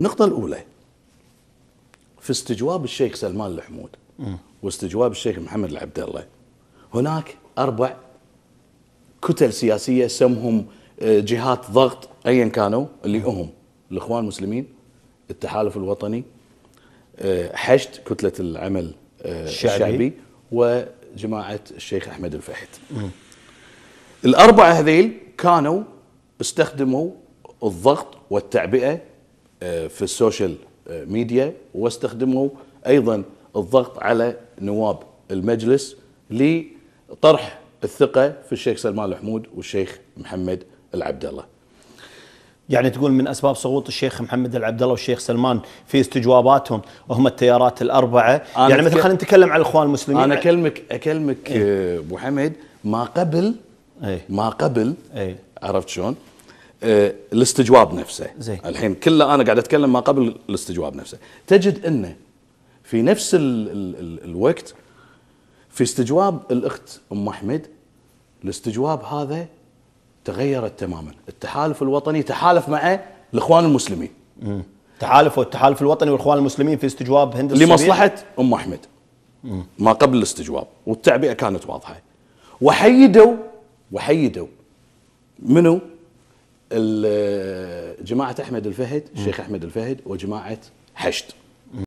النقطة الأولى في استجواب الشيخ سلمان الحمود واستجواب الشيخ محمد العبد الله هناك أربع كتل سياسية سمهم آه، جهات ضغط أيا كانوا اللي هم الإخوان المسلمين التحالف الوطني آه، حشد كتلة العمل آه، الشعبي, الشعبي وجماعة الشيخ أحمد الفهد الأربعة هذيل كانوا استخدموا الضغط والتعبئة آه، في السوشيال آه، ميديا واستخدموا ايضا الضغط على نواب المجلس لطرح الثقه في الشيخ سلمان الحمود والشيخ محمد العبد الله. يعني تقول من اسباب سقوط الشيخ محمد العبد الله والشيخ سلمان في استجواباتهم وهم التيارات الاربعه يعني مثل خلينا نتكلم عن الاخوان المسلمين انا اكلمك اكلمك إيه. آه، ابو إيه؟ حمد ما قبل إيه؟ ما قبل إيه؟ عرفت شلون؟ آه، الاستجواب نفسه زي. الحين كله انا قاعد اتكلم ما قبل الاستجواب نفسه تجد انه في نفس الـ الـ الـ الوقت في استجواب الاخت ام احمد الاستجواب هذا تغيرت تماما التحالف الوطني تحالف مع الاخوان المسلمين مم. تحالف التحالف الوطني والاخوان المسلمين في استجواب هند لمصلحه ام احمد مم. ما قبل الاستجواب والتعبئه كانت واضحه وحيدوا وحيدوا منو جماعه احمد الفهد الشيخ احمد الفهد وجماعه حشد